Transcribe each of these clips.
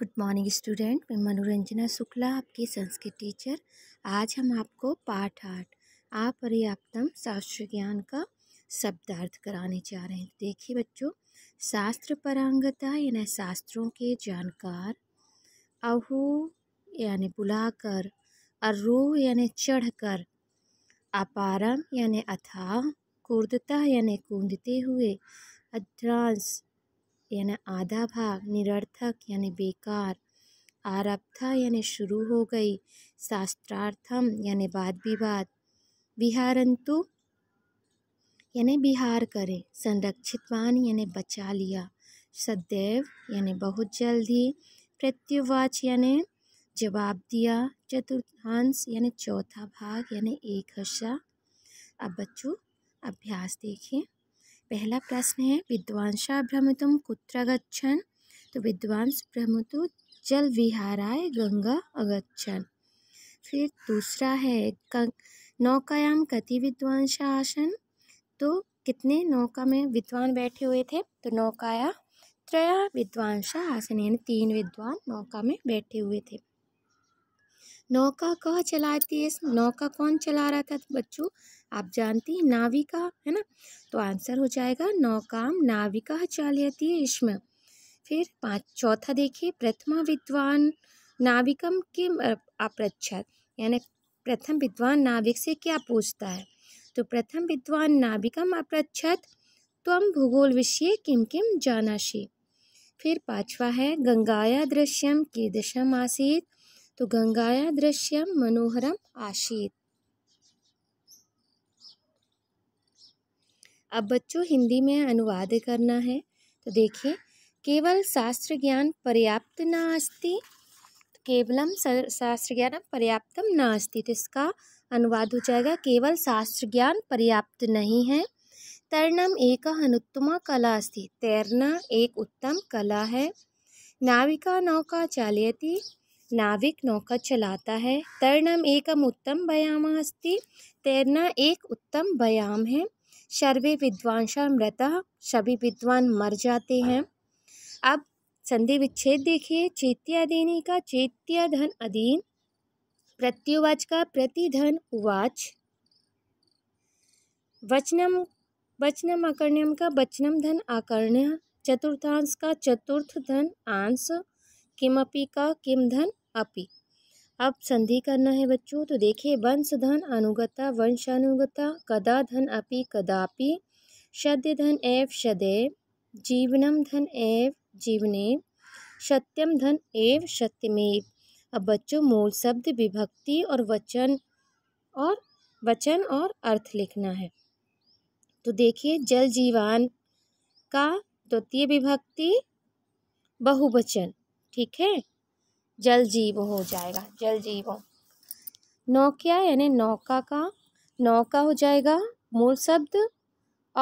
good morning student मैं मनोरंजना शुक्ला आपकी संस्कृत टीचर आज हम आपको पाठ आठ अपर्याप्तम शास्त्र ज्ञान का शब्दार्थ कराने जा रहे हैं देखिए बच्चों शास्त्र परांगता यानी शास्त्रों के जानकार अहो यानी बुलाकर अर्रो यानी चढ़कर अपारम यानी अथाह कुर्दता यानी कूदते हुए अध्यांश यानी आधा भाग निरर्थक यानी बेकार आरब्ध यानी शुरू हो गई शास्त्रार्थम यानी वाद विवाद विहारंतु यानी बिहार करें संरक्षितवान यानी बचा लिया सदैव यानी बहुत जल्द ही प्रत्युवाच यानी जवाब दिया चतुर्थांश यानी चौथा भाग यानी एक हर्षा अब बच्चों अभ्यास देखें पहला प्रश्न है विद्वांसा भ्रमितुम कुत्र गच्छन तो विद्वांस भ्रमितु जल विहाराय गंगा अगच्छन फिर दूसरा है नौकायाम कति विद्वांसा आसन तो कितने नौका में विद्वान बैठे हुए थे तो नौकाया त्रया विद्वांसा आसन यानी तीन विद्वान नौका में बैठे हुए थे नौका कह चलाती है नौका कौन चला रहा था बच्चों आप जानती हैं नाविका है ना तो आंसर हो जाएगा नौकाम नाविका चालती है इसमें फिर पाँच चौथा देखिए प्रथमा विद्वान नाविकम के अपरक्षत यानी प्रथम विद्वान नाविक से क्या पूछता है तो प्रथम विद्वान नाविकम अपरक्षत तम भूगोल विषय किम किम जानाशी फिर पांचवा है गंगाया दृश्यम दशम आसीत तो गंगाया दृश्य मनोहर आशीत अब बच्चों हिंदी में अनुवाद करना है तो देखिए केवल शास्त्र ज्ञान पर्याप्त नास्ति केवलम शास्त्र ज्ञान पर्याप्तम नास्ति तो इसका अनुवाद हो जाएगा केवल शास्त्र ज्ञान पर्याप्त नहीं है तरणम एक अनुत्तम कला अस्ति तैरना एक उत्तम कला है नाविका नौका चालयती नाविक नौका चलाता है एक उत्तम व्यायाम अस्ति तैरना एक उत्तम व्यायाम है सर्वे विद्वांसा मृतः सभी विद्वान मर जाते हैं अब संधि विच्छेद देखिए चेत्यादीनी का चेत्याधन अधीन प्रत्युवाच का प्रतिधन उवाच वचनम वचनम आकर्ण्यम का वचनम धन आकर्ण्य चतुर्थांश का चतुर्थ धन आंश किमपि का किम धन अपि अब संधि करना है बच्चों तो देखिए वंश धन अनुगता वंशानुगता कदा धन अपि कदापि शद्य धन एव शदेव जीवनम धन एव जीवने सत्यम धन एव सत्यमेव अब बच्चों मूल शब्द विभक्ति और वचन और वचन और अर्थ लिखना है तो देखिए जल जीवान का द्वितीय विभक्ति बहुवचन ठीक है जल जीव हो जाएगा जल जीव नौकिया यानी नौका का नौका हो जाएगा मूल शब्द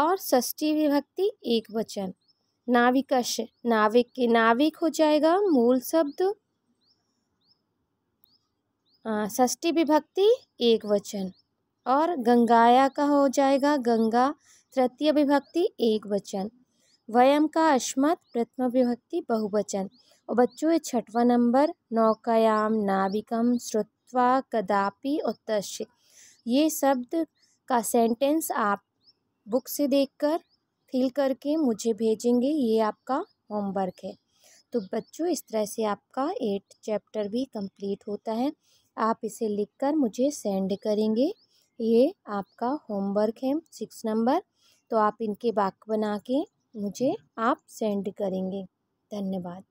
और षष्ठी विभक्ति एक वचन नाविकश नाविक के नाविक हो जाएगा मूल शब्द षष्ठी विभक्ति एक वचन और गंगाया का हो जाएगा गंगा तृतीय विभक्ति एक वचन वयम का अश्मत प्रथमा विभक्ति बहुवचन और बच्चों ये छठवा नंबर नौकायाम नाविकम श्रुत्वा कदापि उत्तश्य ये शब्द का सेंटेंस आप बुक से देखकर फिल करके मुझे भेजेंगे ये आपका होमवर्क है तो बच्चों इस तरह से आपका एट चैप्टर भी कंप्लीट होता है आप इसे लिखकर मुझे सेंड करेंगे ये आपका होमवर्क है सिक्स नंबर तो आप इनके बाक बना के मुझे आप सेंड करेंगे धन्यवाद